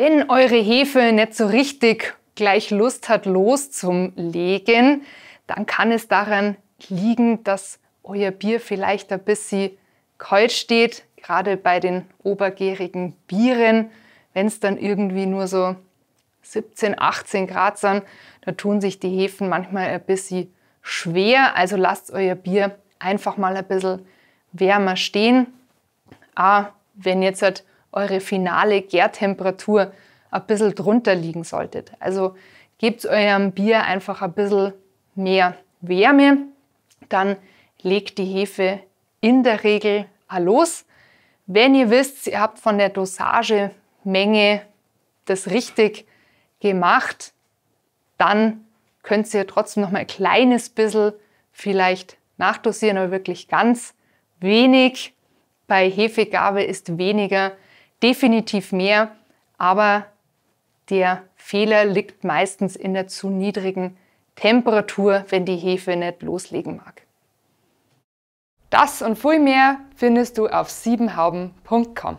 Wenn eure Hefe nicht so richtig gleich Lust hat loszulegen, dann kann es daran liegen, dass euer Bier vielleicht ein bisschen kalt steht, gerade bei den obergärigen Bieren. Wenn es dann irgendwie nur so 17, 18 Grad sind, da tun sich die Hefen manchmal ein bisschen schwer. Also lasst euer Bier einfach mal ein bisschen wärmer stehen. Ah, wenn jetzt halt eure finale Gärtemperatur ein bisschen drunter liegen solltet. Also gebt eurem Bier einfach ein bisschen mehr Wärme, dann legt die Hefe in der Regel auch los. Wenn ihr wisst, ihr habt von der Dosagemenge das richtig gemacht, dann könnt ihr trotzdem noch mal ein kleines bisschen vielleicht nachdosieren, aber wirklich ganz wenig. Bei Hefegabe ist weniger definitiv mehr, aber der Fehler liegt meistens in der zu niedrigen Temperatur, wenn die Hefe nicht loslegen mag. Das und viel mehr findest du auf siebenhauben.com.